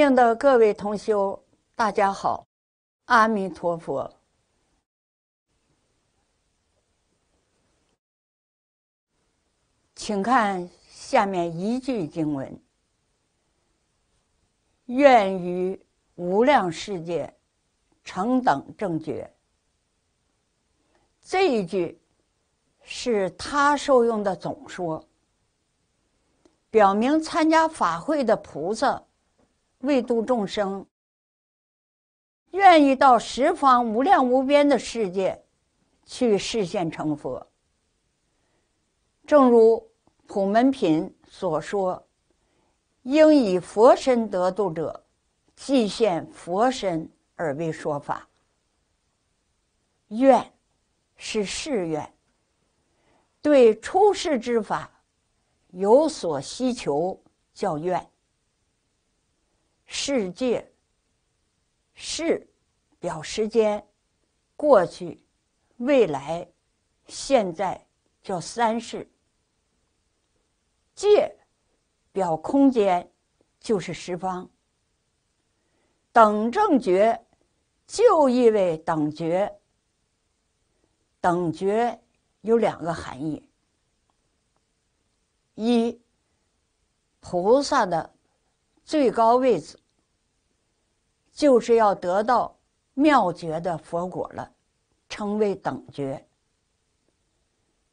尊敬的各位同修，大家好，阿弥陀佛，请看下面一句经文：“愿与无量世界成等正觉。”这一句是他受用的总说，表明参加法会的菩萨。为度众生，愿意到十方无量无边的世界去示现成佛。正如普门品所说：“应以佛身得度者，即现佛身而为说法。”愿是誓愿，对出世之法有所希求，叫愿。世界，世，表时间，过去、未来、现在叫三世；界，表空间，就是十方。等正觉就意味等觉，等觉有两个含义：一，菩萨的。最高位置，就是要得到妙觉的佛果了，称为等觉。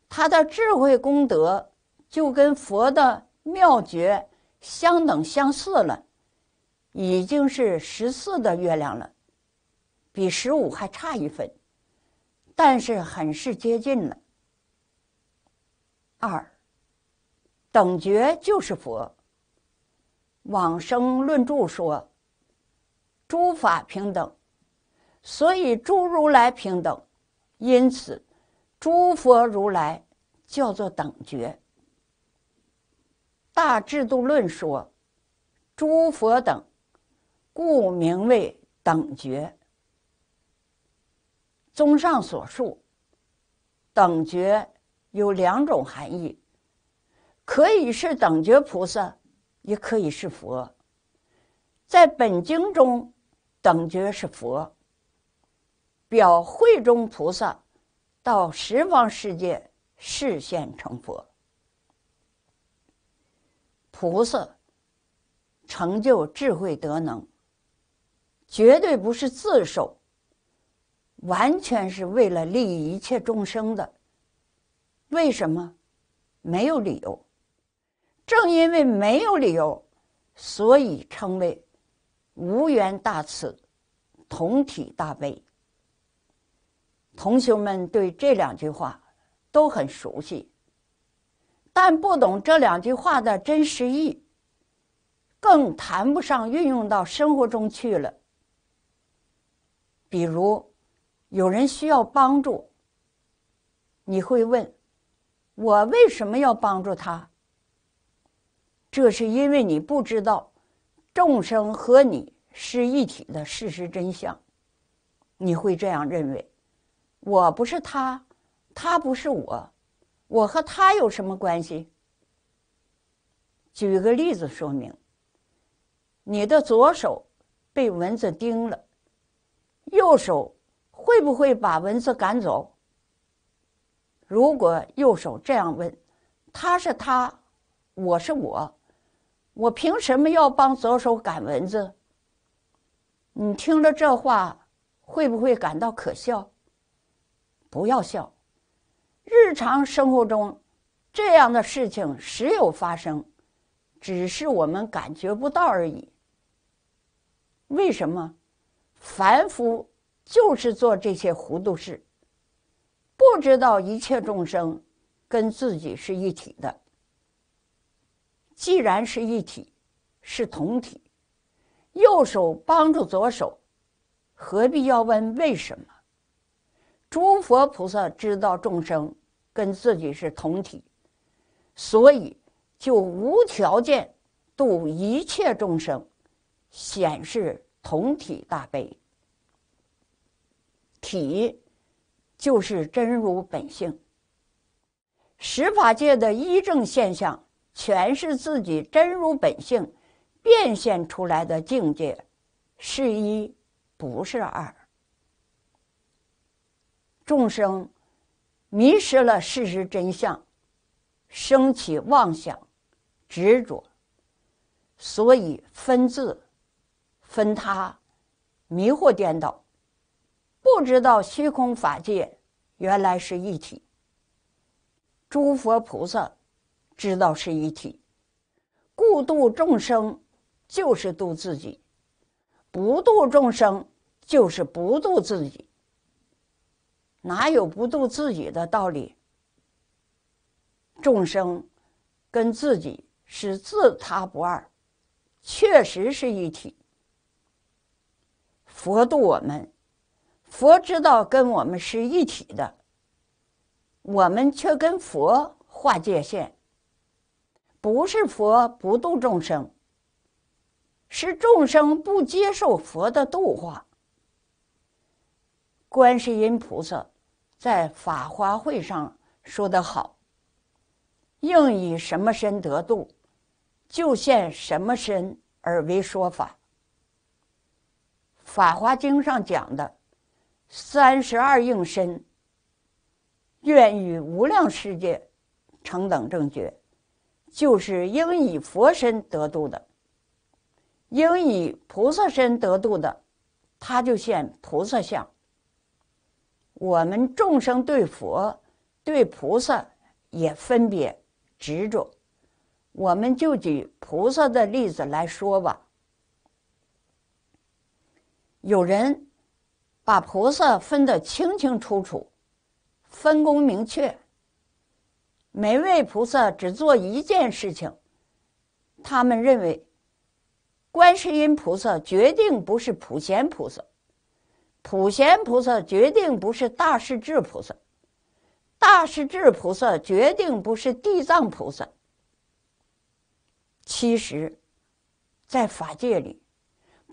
他的智慧功德就跟佛的妙觉相等相似了，已经是十四的月亮了，比十五还差一分，但是很是接近了。二，等觉就是佛。往生论著》说：“诸法平等，所以诸如来平等，因此诸佛如来叫做等觉。”大智度论说：“诸佛等，故名为等觉。”综上所述，等觉有两种含义，可以是等觉菩萨。也可以是佛，在本经中，等觉是佛，表会中菩萨到十方世界示现成佛。菩萨成就智慧德能，绝对不是自受，完全是为了利益一切众生的。为什么？没有理由。正因为没有理由，所以称为无缘大慈，同体大悲。同学们对这两句话都很熟悉，但不懂这两句话的真实意，更谈不上运用到生活中去了。比如，有人需要帮助，你会问：我为什么要帮助他？这是因为你不知道众生和你是一体的事实真相，你会这样认为：我不是他，他不是我，我和他有什么关系？举个例子说明：你的左手被蚊子叮了，右手会不会把蚊子赶走？如果右手这样问：他是他，我是我。我凭什么要帮左手赶蚊子？你听了这话，会不会感到可笑？不要笑，日常生活中，这样的事情时有发生，只是我们感觉不到而已。为什么？凡夫就是做这些糊涂事，不知道一切众生跟自己是一体的。既然是一体，是同体，右手帮助左手，何必要问为什么？诸佛菩萨知道众生跟自己是同体，所以就无条件度一切众生，显示同体大悲。体就是真如本性，十法界的一正现象。全是自己真如本性变现出来的境界，是一，不是二。众生迷失了事实真相，升起妄想执着，所以分自分他，迷惑颠倒，不知道虚空法界原来是一体。诸佛菩萨。知道是一体，故度众生就是度自己，不度众生就是不度自己。哪有不度自己的道理？众生跟自己是自他不二，确实是一体。佛度我们，佛知道跟我们是一体的，我们却跟佛划界限。不是佛不度众生，是众生不接受佛的度化。观世音菩萨在法华会上说得好：“应以什么身得度，就现什么身而为说法。”法华经上讲的三十二应身，愿与无量世界成等正觉。就是应以佛身得度的，应以菩萨身得度的，他就现菩萨相。我们众生对佛、对菩萨也分别执着。我们就举菩萨的例子来说吧。有人把菩萨分得清清楚楚，分工明确。每位菩萨只做一件事情。他们认为，观世音菩萨决定不是普贤菩萨，普贤菩萨决定不是大势至菩萨，大势至菩萨决定不是地藏菩萨。其实，在法界里，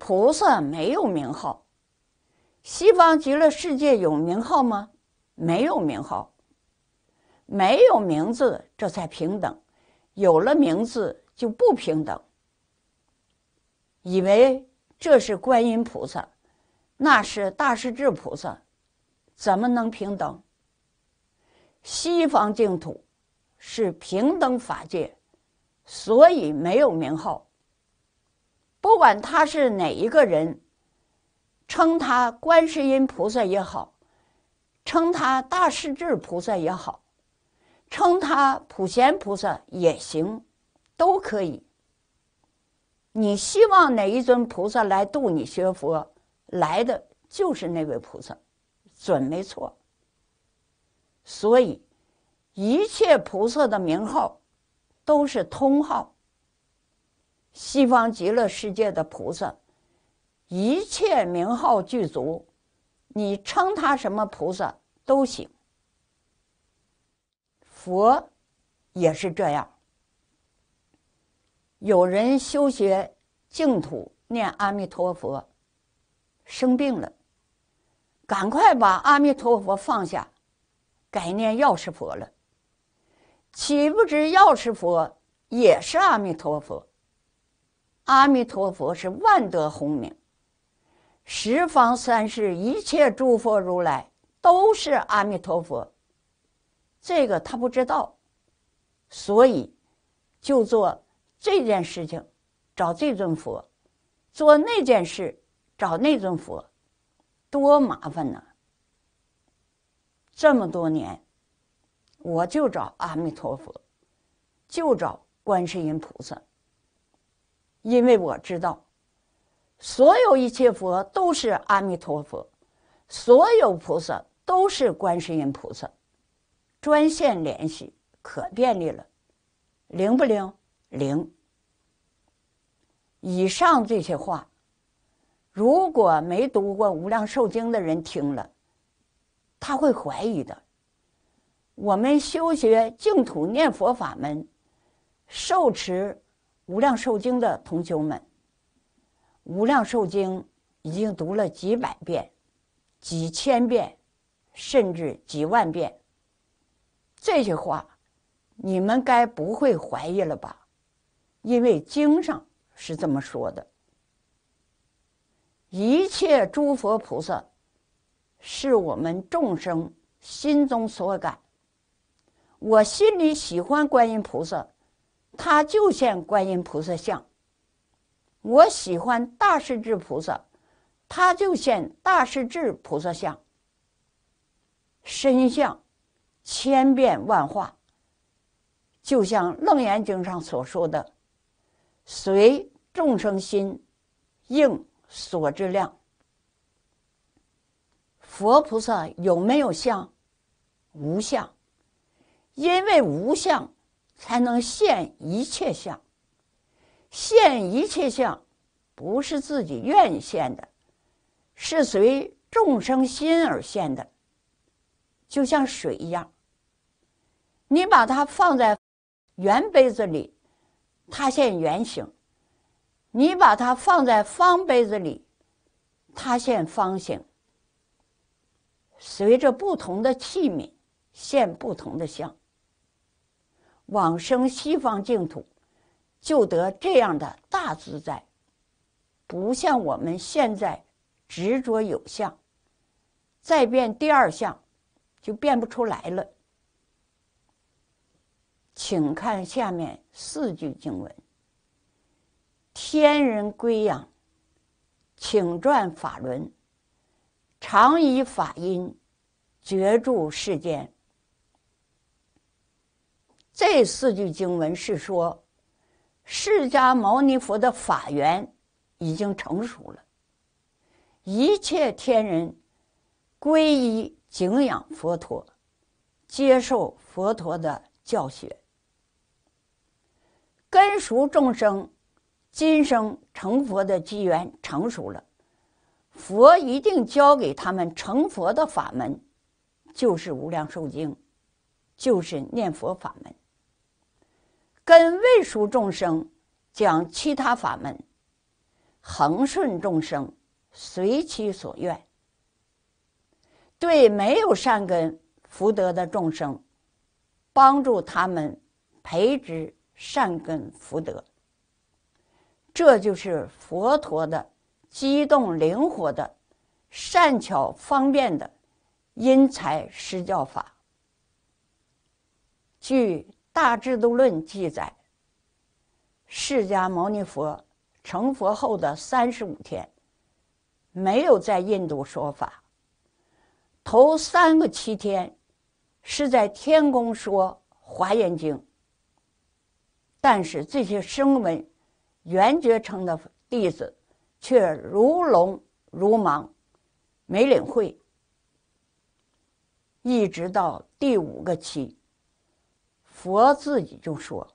菩萨没有名号。西方极乐世界有名号吗？没有名号。没有名字，这才平等；有了名字，就不平等。以为这是观音菩萨，那是大势至菩萨，怎么能平等？西方净土是平等法界，所以没有名号。不管他是哪一个人，称他观世音菩萨也好，称他大势至菩萨也好。称他普贤菩萨也行，都可以。你希望哪一尊菩萨来度你学佛，来的就是那位菩萨，准没错。所以，一切菩萨的名号都是通号。西方极乐世界的菩萨，一切名号具足，你称他什么菩萨都行。佛也是这样。有人修学净土，念阿弥陀佛，生病了，赶快把阿弥陀佛放下，改念药师佛了。岂不知药师佛也是阿弥陀佛。阿弥陀佛是万德洪名，十方三世一切诸佛如来都是阿弥陀佛。这个他不知道，所以就做这件事情，找这尊佛；做那件事，找那尊佛，多麻烦呢！这么多年，我就找阿弥陀佛，就找观世音菩萨，因为我知道，所有一切佛都是阿弥陀佛，所有菩萨都是观世音菩萨。专线联系可便利了，灵不灵？灵。以上这些话，如果没读过《无量寿经》的人听了，他会怀疑的。我们修学净土念佛法门、受持《无量寿经》的同修们，无量寿经已经读了几百遍、几千遍，甚至几万遍。这些话，你们该不会怀疑了吧？因为经上是这么说的：一切诸佛菩萨，是我们众生心中所感。我心里喜欢观音菩萨，他就现观音菩萨相；我喜欢大势至菩萨，他就现大势至菩萨相身相。千变万化，就像《楞严经》上所说的：“随众生心，应所知量。”佛菩萨有没有相？无相，因为无相才能现一切相。现一切相，不是自己愿现的，是随众生心而现的，就像水一样。你把它放在圆杯子里，它现圆形；你把它放在方杯子里，它现方形。随着不同的器皿，现不同的相。往生西方净土，就得这样的大自在，不像我们现在执着有相，再变第二相，就变不出来了。请看下面四句经文：天人归养，请转法轮，常以法音，绝住世间。这四句经文是说，释迦牟尼佛的法缘已经成熟了，一切天人皈依敬仰佛陀，接受佛陀的教学。根熟众生，今生成佛的机缘成熟了，佛一定教给他们成佛的法门，就是无量寿经，就是念佛法门。跟未熟众生讲其他法门，横顺众生随其所愿。对没有善根福德的众生，帮助他们培植。善根福德，这就是佛陀的机动灵活的善巧方便的因材施教法。据《大智度论》记载，释迦牟尼佛成佛后的三十五天，没有在印度说法。头三个七天是在天宫说《华严经》。但是这些声闻缘觉称的弟子，却如聋如盲，没领会。一直到第五个期，佛自己就说：“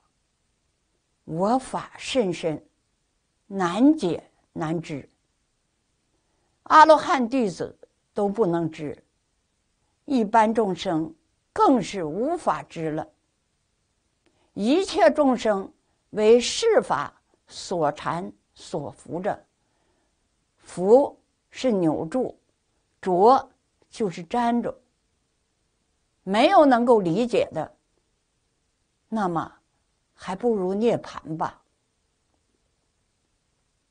我法甚深，难解难知。阿罗汉弟子都不能知，一般众生更是无法知了。”一切众生为世法所缠所缚着，缚是扭住，着就是粘着。没有能够理解的，那么还不如涅槃吧。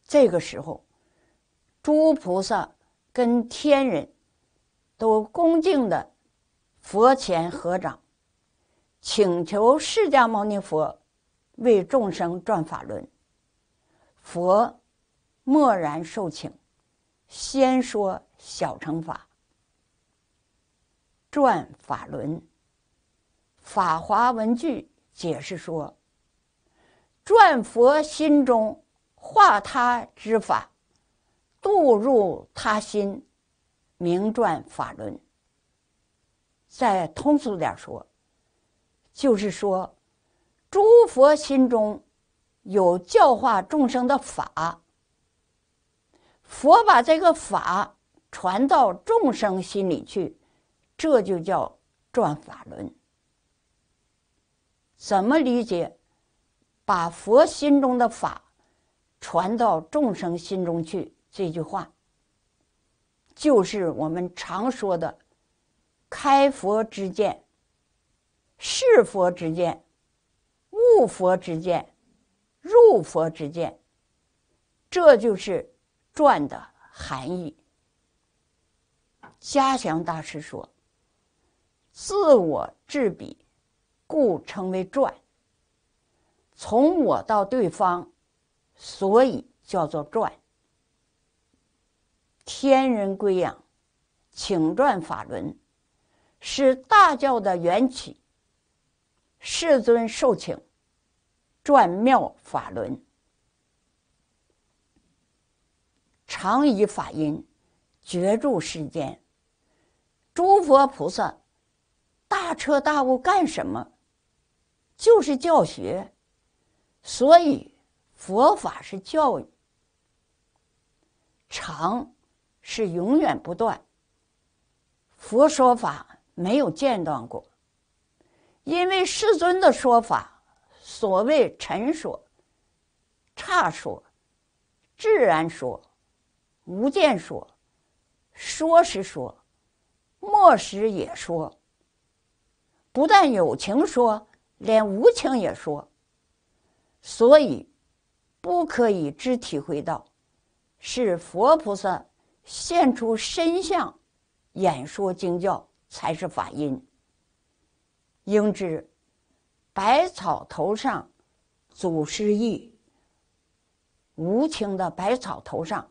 这个时候，诸菩萨跟天人，都恭敬的佛前合掌。请求释迦牟尼佛为众生转法轮。佛默然受请，先说小乘法。转法轮。《法华文句》解释说：“转佛心中化他之法，度入他心，名转法轮。”再通俗点说。就是说，诸佛心中有教化众生的法，佛把这个法传到众生心里去，这就叫转法轮。怎么理解？把佛心中的法传到众生心中去这句话，就是我们常说的开佛之见。是佛之见，悟佛之见，入佛之见。这就是转的含义。嘉祥大师说：“自我至彼，故称为转。从我到对方，所以叫做转。天人归养，请转法轮，是大教的缘起。”世尊受请，转妙法轮，常以法音，觉诸世间。诸佛菩萨大彻大悟干什么？就是教学。所以佛法是教育，常是永远不断。佛说法没有间断过。因为世尊的说法，所谓尘说、差说、自然说、无见说，说是说，莫时也说，不但有情说，连无情也说。所以不可以只体会到，是佛菩萨现出身相，演说经教，才是法音。应知，百草头上，祖师意。无情的百草头上，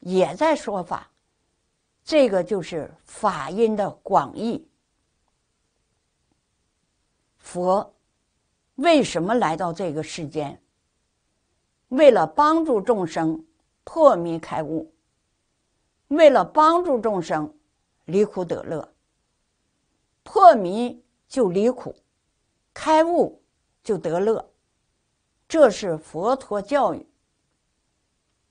也在说法。这个就是法音的广义。佛为什么来到这个世间？为了帮助众生破迷开悟，为了帮助众生离苦得乐，破迷。就离苦，开悟就得乐，这是佛陀教育。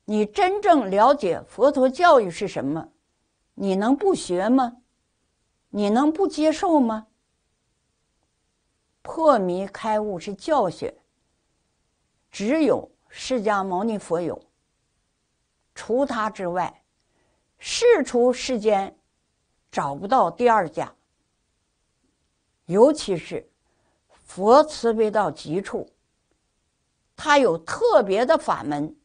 你真正了解佛陀教育是什么，你能不学吗？你能不接受吗？破迷开悟是教学，只有释迦牟尼佛有，除他之外，世出世间找不到第二家。尤其是佛慈悲到极处，他有特别的法门，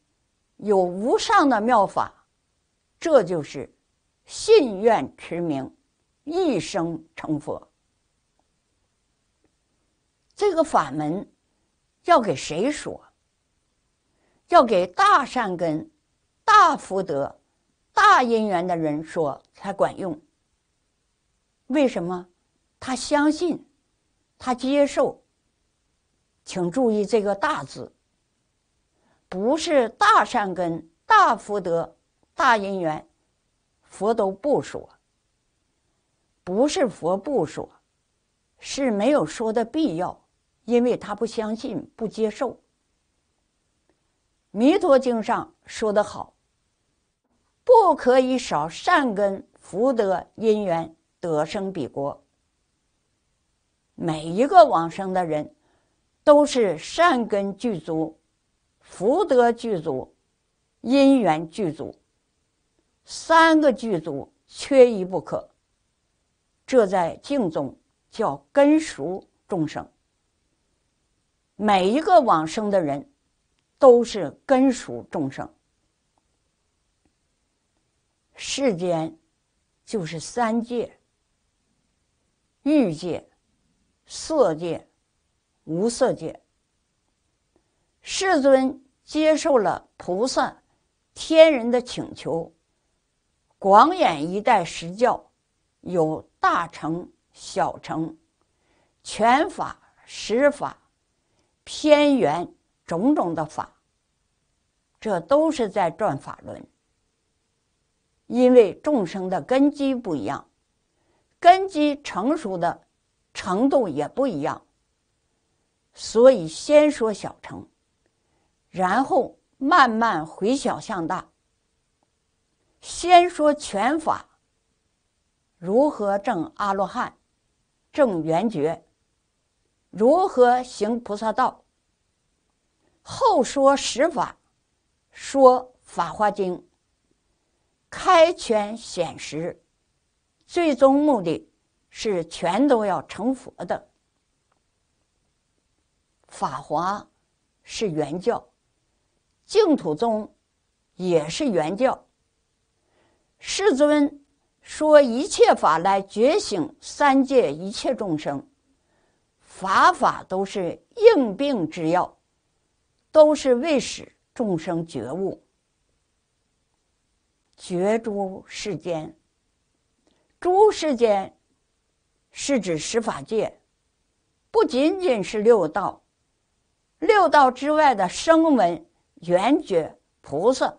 有无上的妙法，这就是信愿持名，一生成佛。这个法门要给谁说？要给大善根、大福德、大因缘的人说才管用。为什么？他相信，他接受。请注意这个“大”字，不是大善根、大福德、大因缘，佛都不说。不是佛不说，是没有说的必要，因为他不相信、不接受。弥陀经上说得好：“不可以少善根、福德、因缘得生彼国。”每一个往生的人，都是善根具足、福德具足、因缘具足，三个具足缺一不可。这在净中叫根熟众生。每一个往生的人都是根熟众生。世间就是三界，欲界。色界、无色界，世尊接受了菩萨、天人的请求，广演一代时教，有大乘、小乘、全法、十法、偏圆种种的法，这都是在转法轮。因为众生的根基不一样，根基成熟的。程度也不一样，所以先说小乘，然后慢慢回小向大。先说权法，如何证阿罗汉、证圆觉，如何行菩萨道。后说实法，说法华经，开权显实，最终目的。是全都要成佛的，《法华》是原教，《净土宗》也是原教。世尊说一切法来觉醒三界一切众生，法法都是应病之药，都是为使众生觉悟，觉诸世间，诸世间。是指十法界，不仅仅是六道，六道之外的声闻、缘觉、菩萨，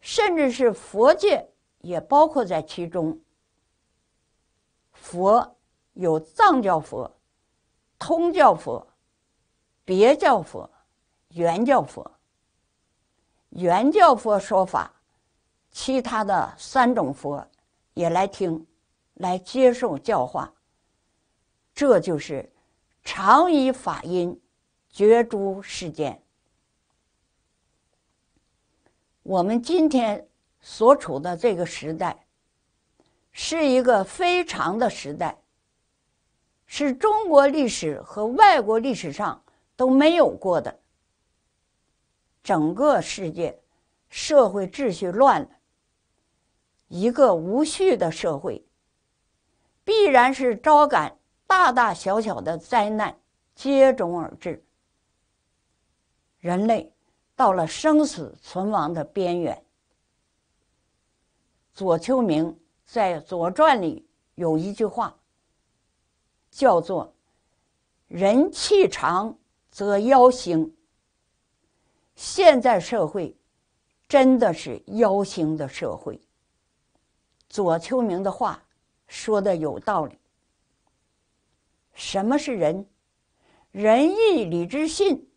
甚至是佛界也包括在其中。佛有藏教佛、通教佛、别教佛、圆教佛。圆教佛说法，其他的三种佛也来听，来接受教化。这就是常以法音觉诸世间。我们今天所处的这个时代，是一个非常的时代，是中国历史和外国历史上都没有过的。整个世界社会秩序乱了，一个无序的社会，必然是招感。大大小小的灾难接踵而至，人类到了生死存亡的边缘。左丘明在《左传》里有一句话，叫做“人气长则妖兴”。现在社会真的是妖兴的社会。左丘明的话说的有道理。什么是仁？仁义礼智信，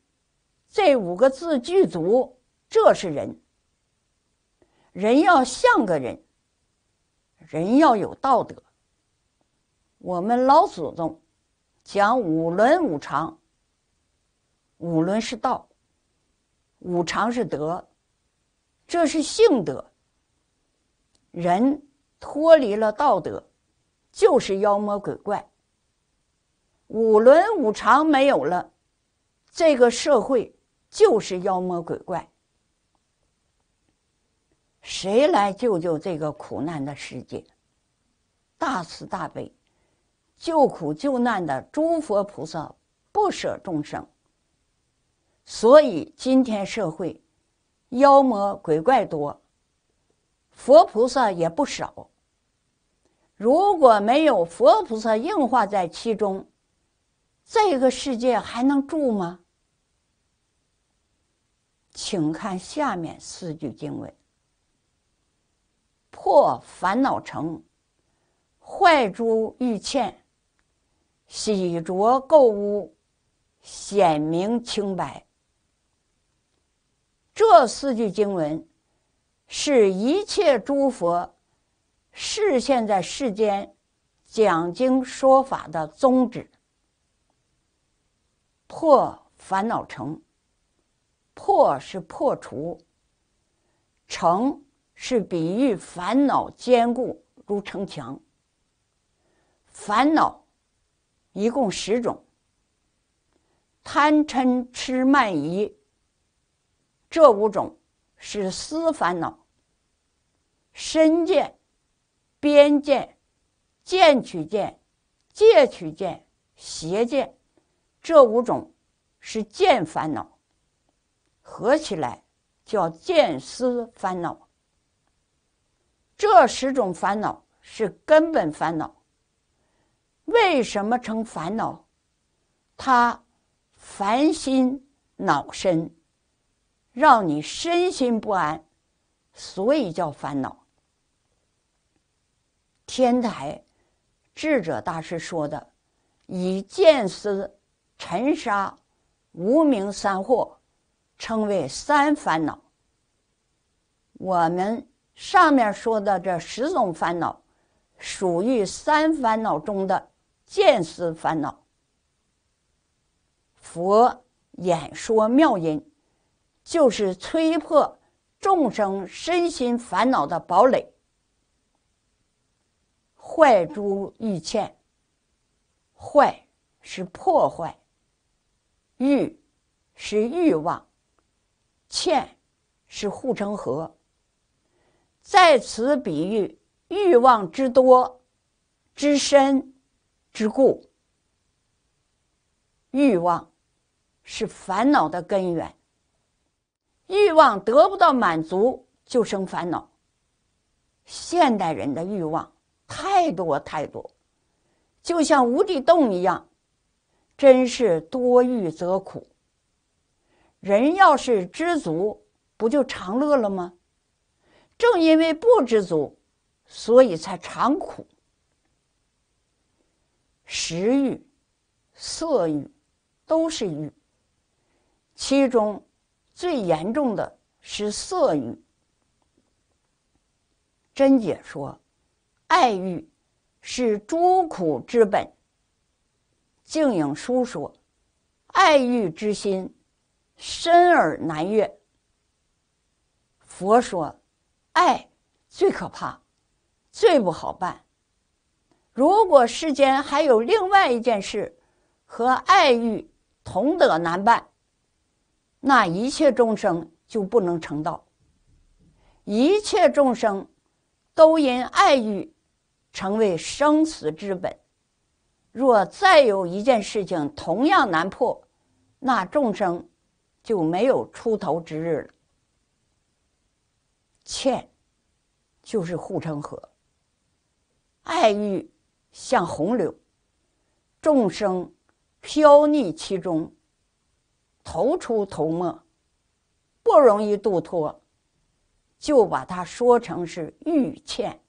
这五个字具足，这是人。人要像个人，人要有道德。我们老祖宗讲五伦五常，五伦是道，五常是德，这是性德。人脱离了道德，就是妖魔鬼怪。五伦五常没有了，这个社会就是妖魔鬼怪。谁来救救这个苦难的世界？大慈大悲，救苦救难的诸佛菩萨不舍众生。所以今天社会妖魔鬼怪多，佛菩萨也不少。如果没有佛菩萨硬化在其中。这个世界还能住吗？请看下面四句经文：破烦恼城，坏诸欲嵌，洗濯垢污，显明清白。这四句经文是一切诸佛视现在世间讲经说法的宗旨。破烦恼城，破是破除，城是比喻烦恼坚固如城墙。烦恼一共十种：贪嗔痴慢疑，这五种是私烦恼；身见、边见、见取见、戒取见、邪见。这五种是见烦恼，合起来叫见思烦恼。这十种烦恼是根本烦恼。为什么成烦恼？它烦心恼身，让你身心不安，所以叫烦恼。天台智者大师说的，以见思。尘沙、无名三惑，称为三烦恼。我们上面说的这十种烦恼，属于三烦恼中的见思烦恼。佛演说妙音，就是摧破众生身心烦恼的堡垒。坏诸欲欠，坏是破坏。欲是欲望，欠是护城河。在此比喻欲望之多、之深、之固。欲望是烦恼的根源。欲望得不到满足，就生烦恼。现代人的欲望太多太多，就像无底洞一样。真是多欲则苦，人要是知足，不就常乐了吗？正因为不知足，所以才常苦。食欲、色欲都是欲，其中最严重的是色欲。真姐说，爱欲是诸苦之本。净影书说：“爱欲之心深而难越。”佛说：“爱最可怕，最不好办。如果世间还有另外一件事和爱欲同德难办，那一切众生就不能成道。一切众生都因爱欲成为生死之本。”若再有一件事情同样难破，那众生就没有出头之日了。欠就是护城河，爱欲像洪流，众生飘溺其中，头出头没，不容易度脱，就把它说成是欲欠。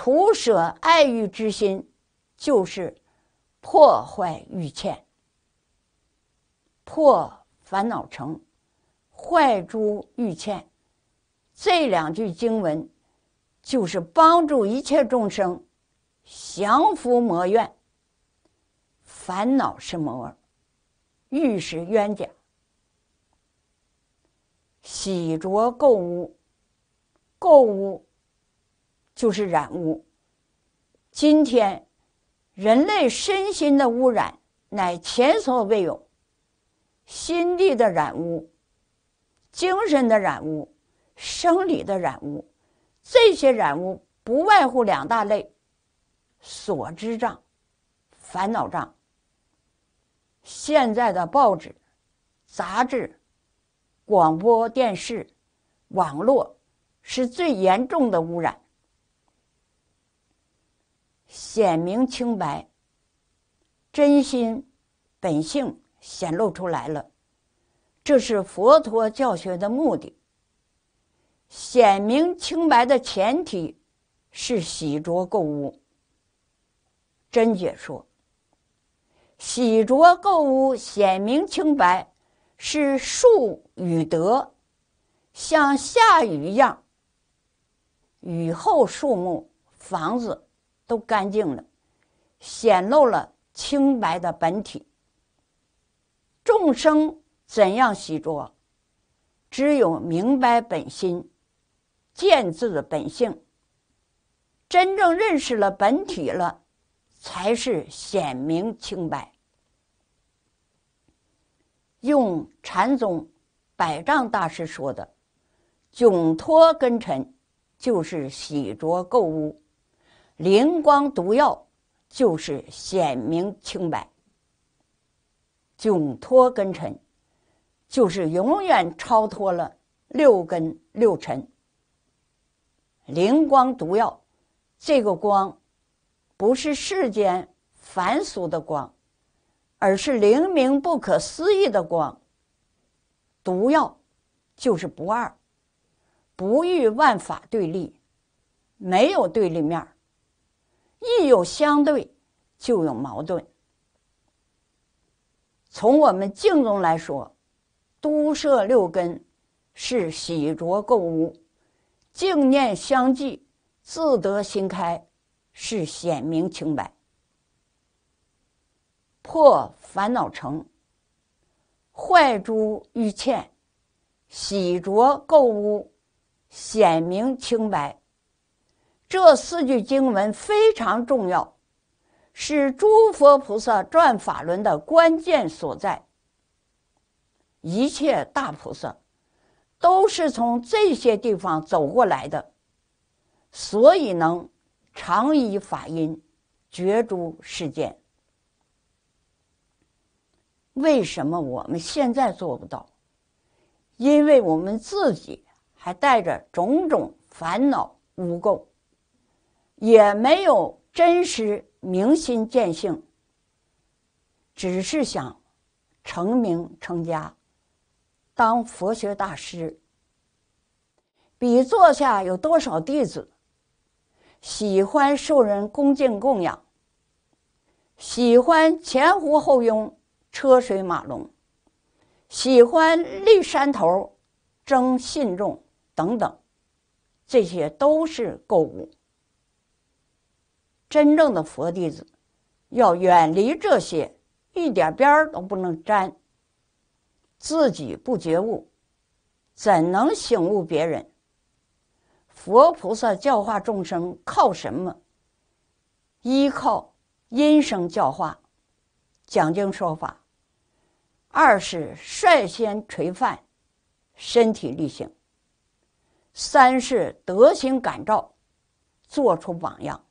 除舍爱欲之心，就是破坏欲欠，破烦恼城，坏诸欲欠。这两句经文，就是帮助一切众生降伏魔怨。烦恼是魔，欲是冤家，洗浊垢污，垢污。就是染污。今天，人类身心的污染乃前所未有。心地的染污、精神的染污、生理的染污，这些染污不外乎两大类：所知障、烦恼障。现在的报纸、杂志、广播电视、网络，是最严重的污染。显明清白，真心本性显露出来了。这是佛陀教学的目的。显明清白的前提是洗濯垢污。真解说：“洗濯垢污，显明清白，是树与德，像下雨一样。雨后树木、房子。”都干净了，显露了清白的本体。众生怎样洗濯？只有明白本心，见自本性，真正认识了本体了，才是显明清白。用禅宗百丈大师说的：“窘脱根尘，就是洗濯垢污。”灵光毒药就是显明清白，窘脱根尘，就是永远超脱了六根六尘。灵光毒药，这个光不是世间凡俗的光，而是灵明不可思议的光。毒药就是不二，不与万法对立，没有对立面儿。一有相对，就有矛盾。从我们镜中来说，都摄六根是洗着垢污，净念相继自得心开，是显明清白，破烦恼成，坏诸欲欠，洗着垢污，显明清白。这四句经文非常重要，是诸佛菩萨转法轮的关键所在。一切大菩萨都是从这些地方走过来的，所以能常以法音觉诸世间。为什么我们现在做不到？因为我们自己还带着种种烦恼污垢。也没有真实明心见性，只是想成名成家，当佛学大师，比座下有多少弟子，喜欢受人恭敬供养，喜欢前呼后拥、车水马龙，喜欢立山头争信众等等，这些都是购物。真正的佛弟子要远离这些，一点边儿都不能沾。自己不觉悟，怎能醒悟别人？佛菩萨教化众生靠什么？依靠音声教化，讲经说法；二是率先垂范，身体力行；三是德行感召，做出榜样。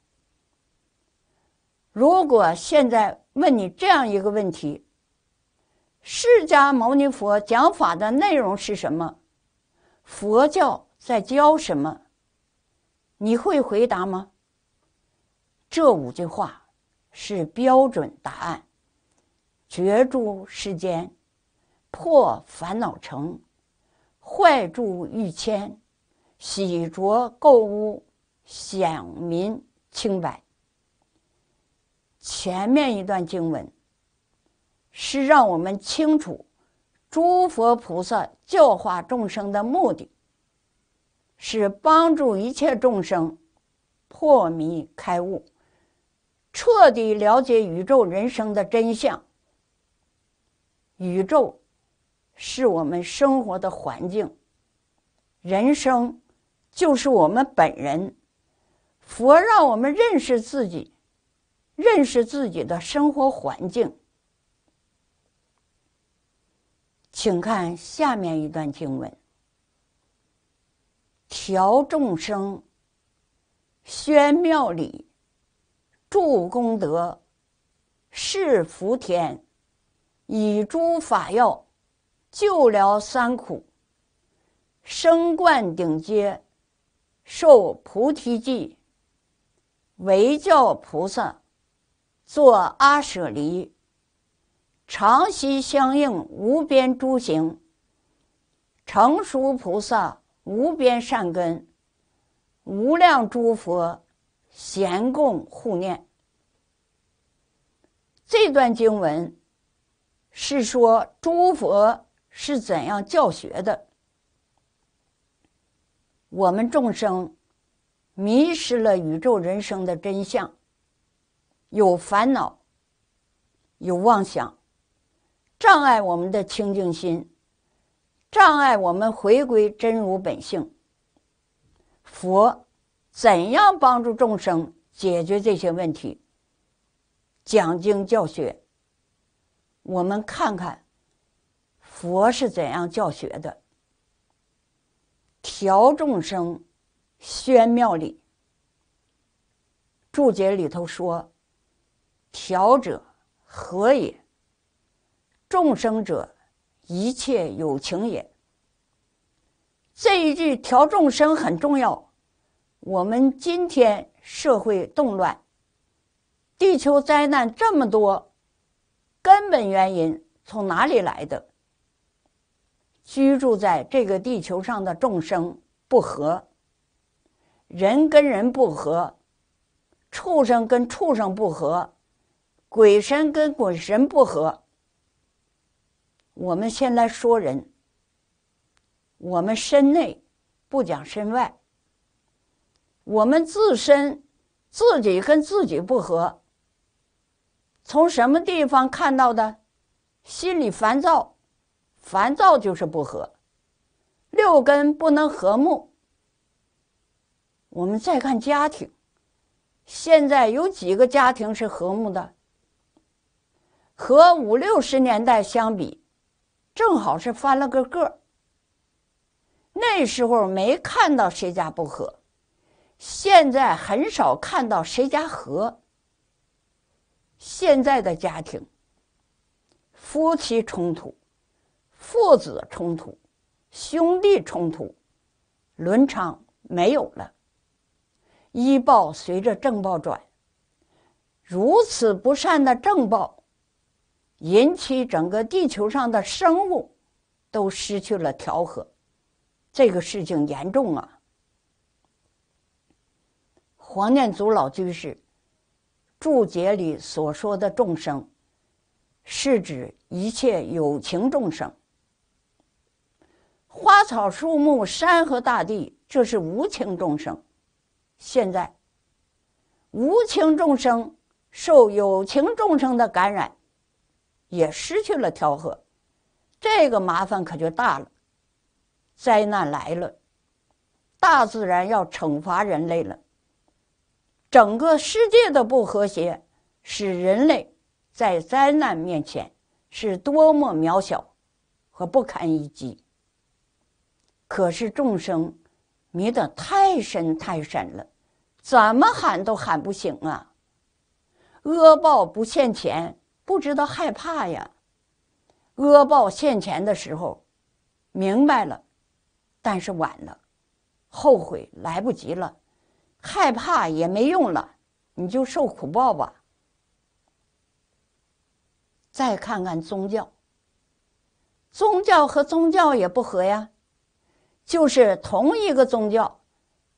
如果现在问你这样一个问题：释迦牟尼佛讲法的内容是什么？佛教在教什么？你会回答吗？这五句话是标准答案：绝诸世间，破烦恼城，坏住欲迁，洗濯垢污，显民清白。前面一段经文是让我们清楚，诸佛菩萨教化众生的目的是帮助一切众生破迷开悟，彻底了解宇宙人生的真相。宇宙是我们生活的环境，人生就是我们本人。佛让我们认识自己。认识自己的生活环境，请看下面一段经文：调众生，宣妙理，助功德，是福田，以诸法药救疗三苦，升冠顶阶，受菩提记，为教菩萨。作阿舍离，常希相应无边诸行，成熟菩萨无边善根，无量诸佛咸共护念。这段经文是说诸佛是怎样教学的。我们众生迷失了宇宙人生的真相。有烦恼，有妄想，障碍我们的清净心，障碍我们回归真如本性。佛怎样帮助众生解决这些问题？讲经教学，我们看看佛是怎样教学的。调众生，宣妙理，注解里头说。调者何也？众生者，一切有情也。这一句调众生很重要。我们今天社会动乱，地球灾难这么多，根本原因从哪里来的？居住在这个地球上的众生不和，人跟人不和，畜生跟畜生不和。鬼神跟鬼神不和，我们先来说人。我们身内不讲身外，我们自身自己跟自己不和。从什么地方看到的？心里烦躁，烦躁就是不和，六根不能和睦。我们再看家庭，现在有几个家庭是和睦的？和五六十年代相比，正好是翻了个个那时候没看到谁家不和，现在很少看到谁家和。现在的家庭，夫妻冲突，父子冲突，兄弟冲突，伦常没有了。医报随着正报转，如此不善的正报。引起整个地球上的生物都失去了调和，这个事情严重啊！黄念祖老居士注解里所说的众生，是指一切有情众生；花草树木、山河大地，这是无情众生。现在，无情众生受有情众生的感染。也失去了调和，这个麻烦可就大了。灾难来了，大自然要惩罚人类了。整个世界的不和谐，使人类在灾难面前是多么渺小和不堪一击。可是众生迷得太深太深了，怎么喊都喊不醒啊！恶报不欠钱。不知道害怕呀，恶报现前的时候，明白了，但是晚了，后悔来不及了，害怕也没用了，你就受苦报吧。再看看宗教，宗教和宗教也不合呀，就是同一个宗教，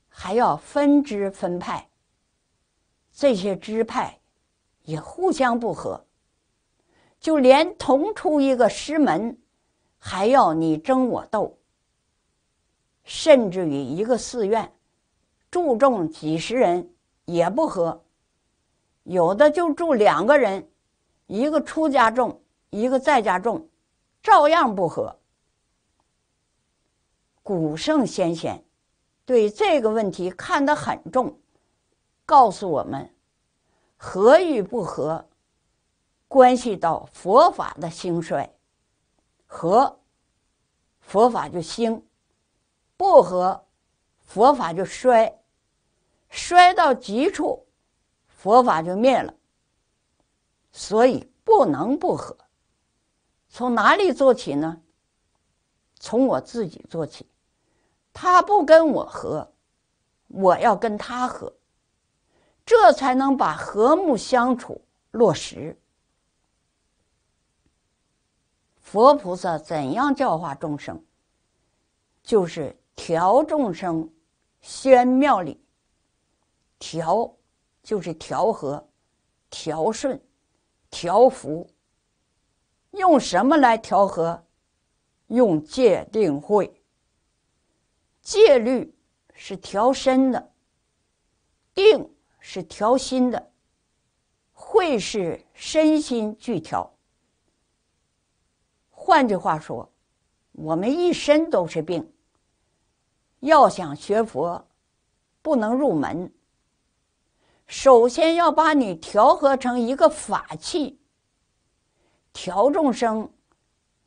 还要分支分派，这些支派也互相不合。就连同出一个师门，还要你争我斗；甚至于一个寺院，住众几十人也不和；有的就住两个人，一个出家众，一个在家众，照样不和。古圣先贤对这个问题看得很重，告诉我们：和与不和。关系到佛法的兴衰，和佛法就兴；不和佛法就衰，衰到极处，佛法就灭了。所以不能不和。从哪里做起呢？从我自己做起。他不跟我和，我要跟他和，这才能把和睦相处落实。佛菩萨怎样教化众生？就是调众生，宣妙理。调就是调和、调顺、调伏。用什么来调和？用戒定慧。戒律是调身的，定是调心的，慧是身心俱调。换句话说，我们一身都是病。要想学佛，不能入门。首先要把你调和成一个法器，调众生，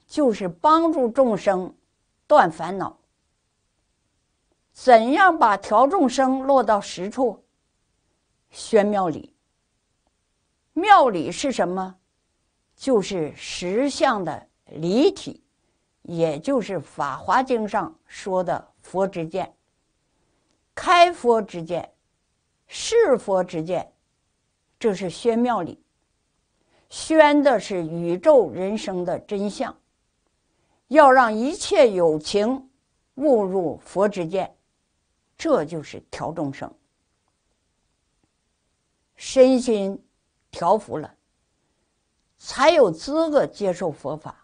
就是帮助众生断烦恼。怎样把调众生落到实处？宣庙里，庙里是什么？就是石像的。离体，也就是《法华经》上说的“佛之见”。开佛之见，是佛之见，这是宣妙理。宣的是宇宙人生的真相，要让一切有情误入佛之见，这就是调众生。身心调服了，才有资格接受佛法。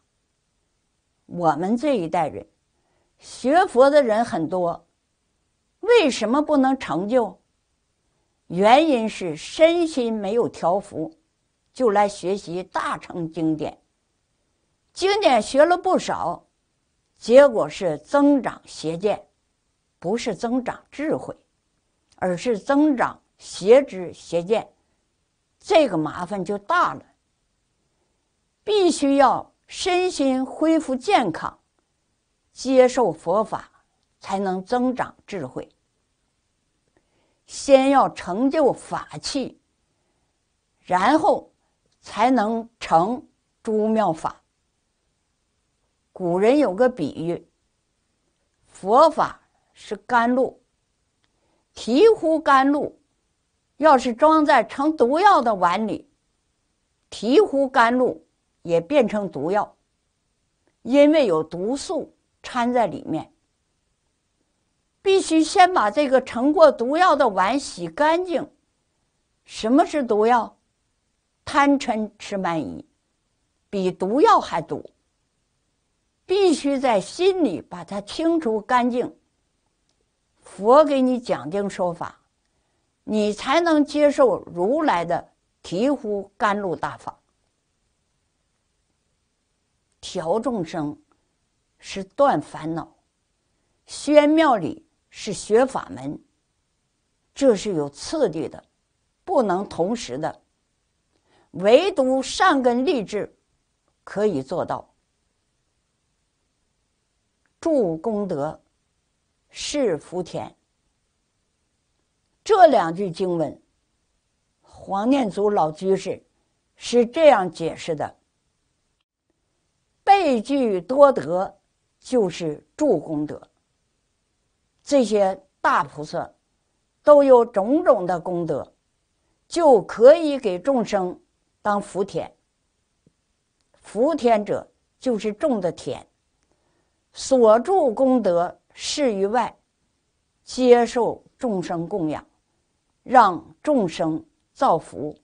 我们这一代人学佛的人很多，为什么不能成就？原因是身心没有调伏，就来学习大乘经典。经典学了不少，结果是增长邪见，不是增长智慧，而是增长邪知邪见，这个麻烦就大了。必须要。身心恢复健康，接受佛法才能增长智慧。先要成就法器，然后才能成诸妙法。古人有个比喻：佛法是甘露，醍醐甘露，要是装在盛毒药的碗里，醍醐甘露。也变成毒药，因为有毒素掺在里面。必须先把这个盛过毒药的碗洗干净。什么是毒药？贪嗔痴慢疑，比毒药还毒。必须在心里把它清除干净。佛给你讲经说法，你才能接受如来的醍醐甘露大法。调众生是断烦恼，宣妙理是学法门，这是有次第的，不能同时的。唯独善根立志可以做到，助功德是福田。这两句经文，黄念祖老居士是这样解释的。备具多德，就是助功德。这些大菩萨都有种种的功德，就可以给众生当福田。福田者，就是种的田。所助功德施于外，接受众生供养，让众生造福，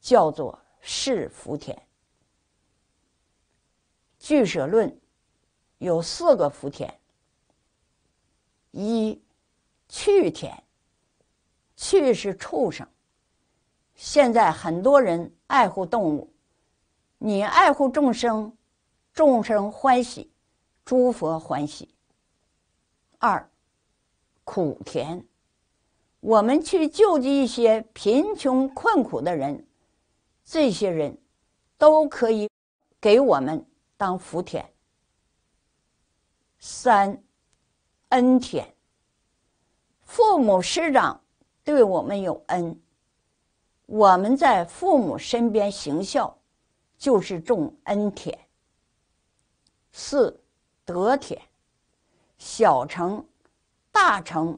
叫做是福田。聚舍论有四个福田：一、去田，去是畜生。现在很多人爱护动物，你爱护众生，众生欢喜，诸佛欢喜。二、苦田，我们去救济一些贫穷困苦的人，这些人都可以给我们。当福田。三恩田，父母师长对我们有恩，我们在父母身边行孝，就是种恩田。四德田，小成、大成，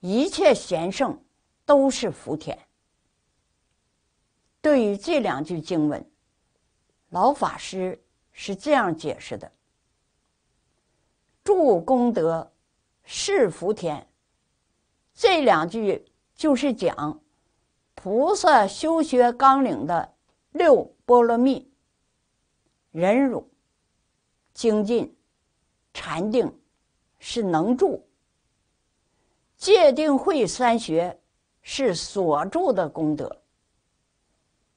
一切贤圣都是福田。对于这两句经文，老法师。是这样解释的：“助功德是福田，这两句就是讲菩萨修学纲领的六波罗蜜：忍辱、精进、禅定，是能助；戒定慧三学是所助的功德。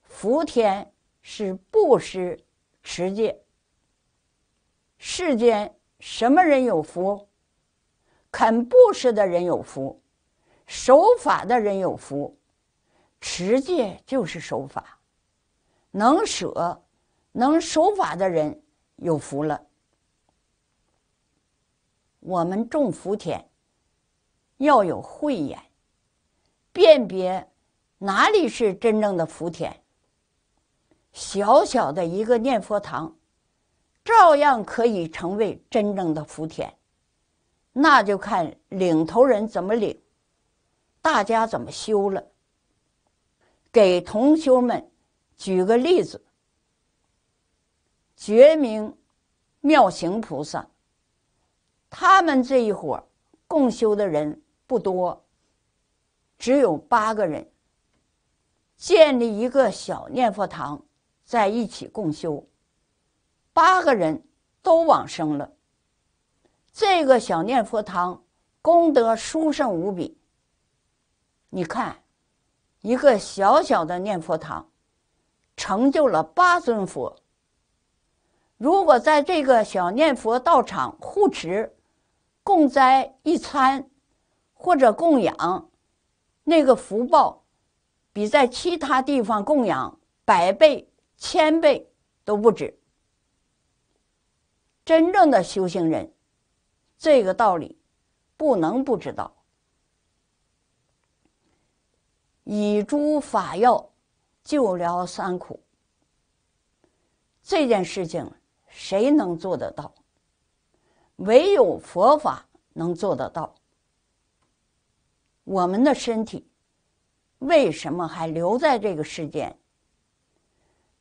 福田是布施、持戒。”世间什么人有福？肯布施的人有福，守法的人有福，持戒就是守法，能舍能守法的人有福了。我们种福田，要有慧眼，辨别哪里是真正的福田。小小的一个念佛堂。照样可以成为真正的福田，那就看领头人怎么领，大家怎么修了。给同修们举个例子：觉明妙行菩萨，他们这一伙共修的人不多，只有八个人，建立一个小念佛堂，在一起共修。八个人都往生了。这个小念佛堂功德殊胜无比。你看，一个小小的念佛堂，成就了八尊佛。如果在这个小念佛道场护持、供斋一餐或者供养，那个福报比在其他地方供养百倍、千倍都不止。真正的修行人，这个道理不能不知道。以诸法药救疗三苦，这件事情谁能做得到？唯有佛法能做得到。我们的身体为什么还留在这个世间？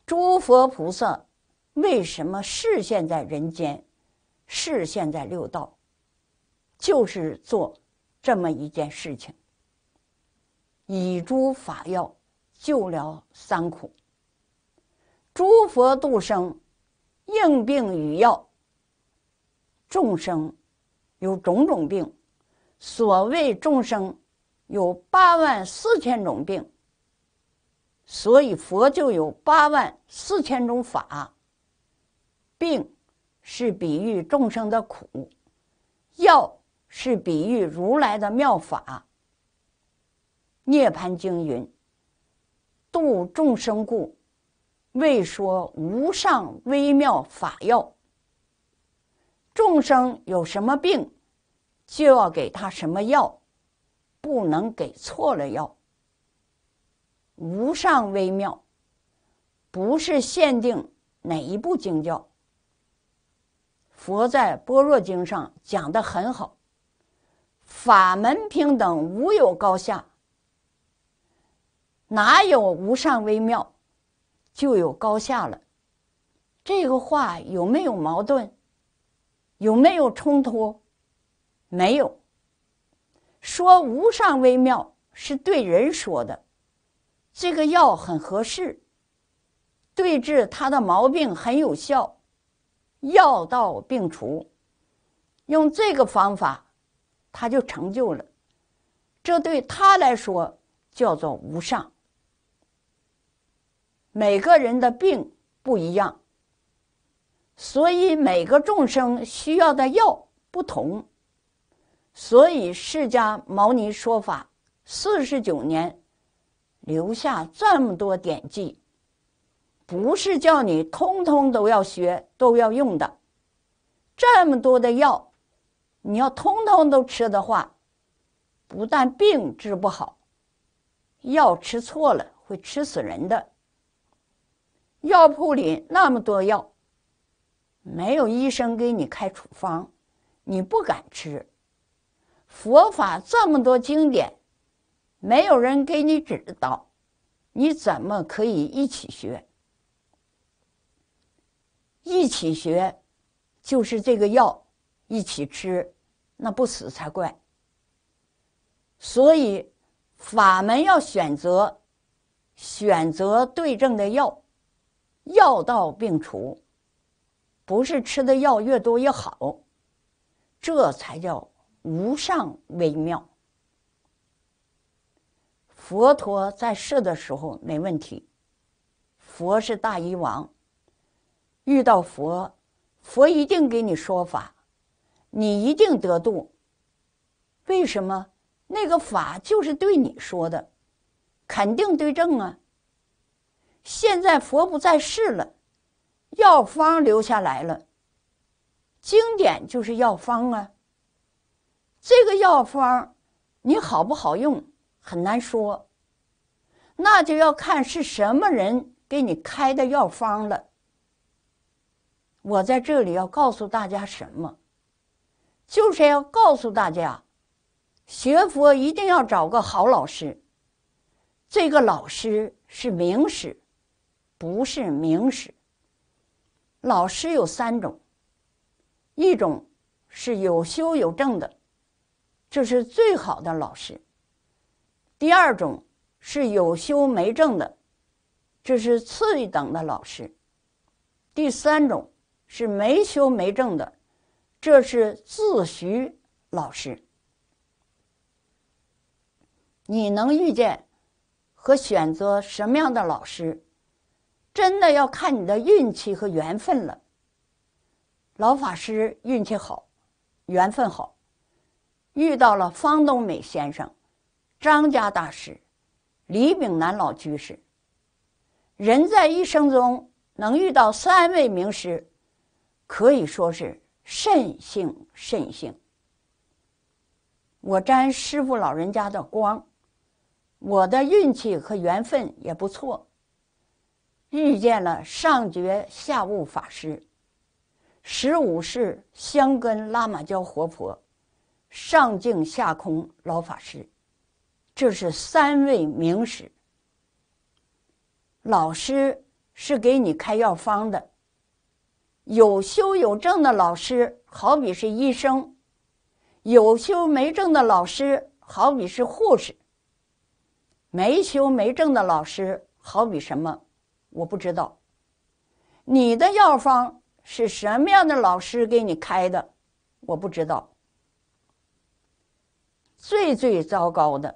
诸佛菩萨。为什么视现在人间，视现在六道，就是做这么一件事情：以诸法药救了三苦，诸佛度生，应病与药。众生有种种病，所谓众生有八万四千种病，所以佛就有八万四千种法。病是比喻众生的苦，药是比喻如来的妙法。《涅盘经》云：“度众生故，为说无上微妙法药。”众生有什么病，就要给他什么药，不能给错了药。无上微妙，不是限定哪一部经教。佛在《般若经》上讲的很好，法门平等，无有高下，哪有无上微妙，就有高下了。这个话有没有矛盾？有没有冲突？没有。说无上微妙是对人说的，这个药很合适，对治他的毛病很有效。药到病除，用这个方法，他就成就了。这对他来说叫做无上。每个人的病不一样，所以每个众生需要的药不同。所以释迦牟尼说法四十九年，留下这么多典籍。不是叫你通通都要学、都要用的，这么多的药，你要通通都吃的话，不但病治不好，药吃错了会吃死人的。药铺里那么多药，没有医生给你开处方，你不敢吃。佛法这么多经典，没有人给你指导，你怎么可以一起学？一起学，就是这个药一起吃，那不死才怪。所以法门要选择选择对症的药，药到病除，不是吃的药越多越好，这才叫无上微妙。佛陀在世的时候没问题，佛是大医王。遇到佛，佛一定给你说法，你一定得度。为什么？那个法就是对你说的，肯定对症啊。现在佛不在世了，药方留下来了。经典就是药方啊。这个药方，你好不好用很难说。那就要看是什么人给你开的药方了。我在这里要告诉大家什么，就是要告诉大家，学佛一定要找个好老师。这个老师是名师，不是名师。老师有三种，一种是有修有证的，这是最好的老师；第二种是有修没证的，这是次一等的老师；第三种。是没修没证的，这是自诩老师。你能遇见和选择什么样的老师，真的要看你的运气和缘分了。老法师运气好，缘分好，遇到了方东美先生、张家大师、李炳南老居士。人在一生中能遇到三位名师。可以说是甚幸甚幸，我沾师傅老人家的光，我的运气和缘分也不错，遇见了上觉下悟法师，十五世香根拉玛教活佛，上净下空老法师，这是三位名师。老师是给你开药方的。有修有证的老师，好比是医生；有修没证的老师，好比是护士；没修没证的老师，好比什么？我不知道。你的药方是什么样的？老师给你开的，我不知道。最最糟糕的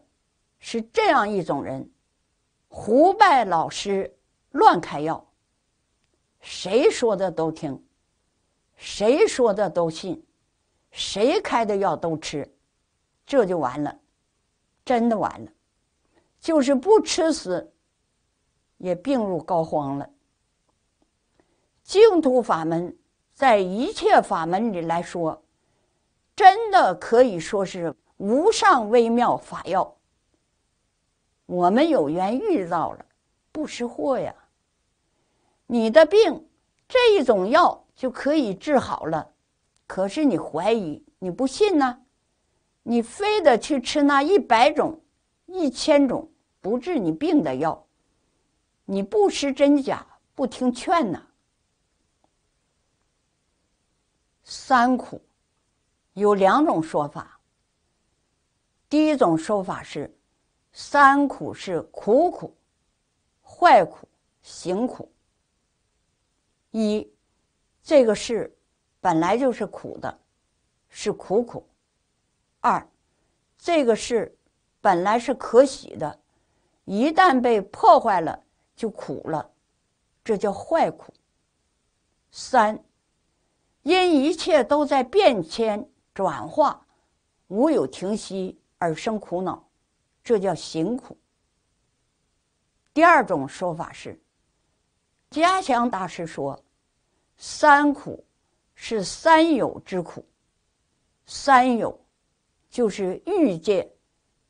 是这样一种人：胡拜老师，乱开药。谁说的都听，谁说的都信，谁开的药都吃，这就完了，真的完了。就是不吃死，也病入膏肓了。净土法门在一切法门里来说，真的可以说是无上微妙法药。我们有缘遇到了，不识货呀。你的病，这一种药就可以治好了。可是你怀疑，你不信呢？你非得去吃那一百种、一千种不治你病的药，你不识真假，不听劝呢？三苦有两种说法。第一种说法是，三苦是苦苦、坏苦、行苦。一，这个事本来就是苦的，是苦苦；二，这个事本来是可喜的，一旦被破坏了就苦了，这叫坏苦；三，因一切都在变迁转化，无有停息而生苦恼，这叫行苦。第二种说法是。嘉祥大师说：“三苦是三有之苦，三有就是欲界、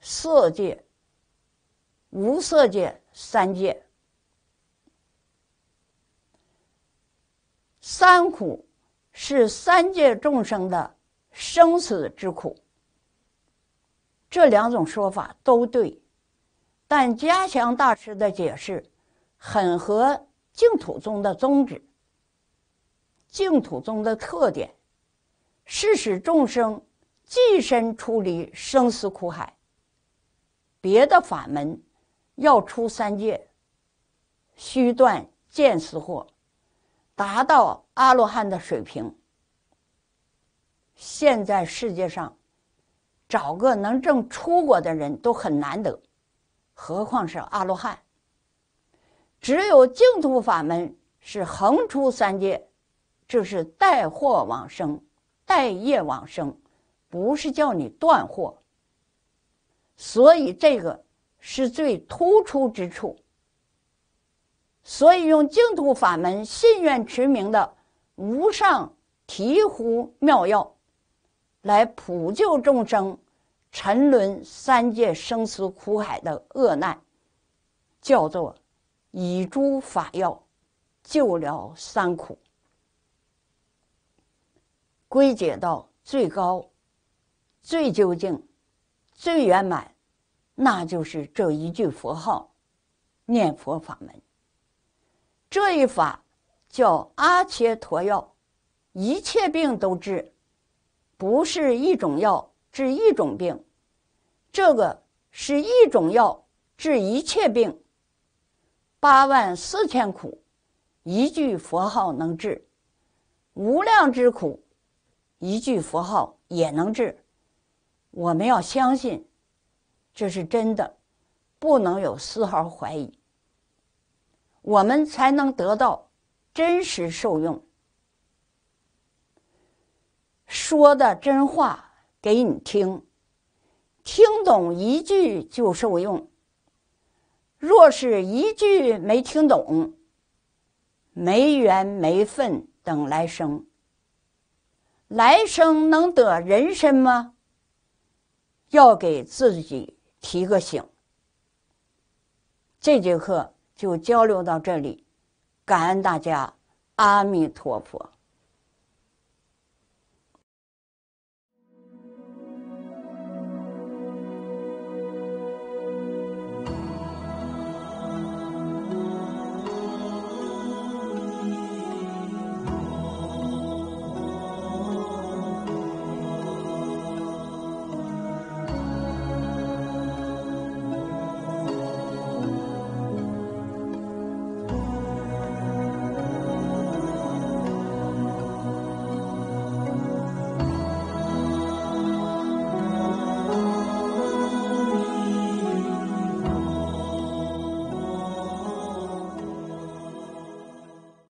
色界、无色界三界。三苦是三界众生的生死之苦。这两种说法都对，但嘉祥大师的解释很合。”净土宗的宗旨，净土宗的特点是使众生净身出离生死苦海。别的法门要出三界，须断见思惑，达到阿罗汉的水平。现在世界上找个能证出果的人都很难得，何况是阿罗汉。只有净土法门是横出三界，这是带货往生、带业往生，不是叫你断货。所以这个是最突出之处。所以用净土法门信愿持名的无上醍醐妙药，来普救众生沉沦三界生死苦海的厄难，叫做。以诸法药救了三苦，归结到最高、最究竟、最圆满，那就是这一句佛号“念佛法门”。这一法叫阿切陀药，一切病都治，不是一种药治一种病，这个是一种药治一切病。八万四千苦，一句佛号能治；无量之苦，一句佛号也能治。我们要相信，这是真的，不能有丝毫怀疑，我们才能得到真实受用。说的真话给你听，听懂一句就受用。若是一句没听懂，没缘没份，等来生。来生能得人身吗？要给自己提个醒。这节课就交流到这里，感恩大家，阿弥陀佛。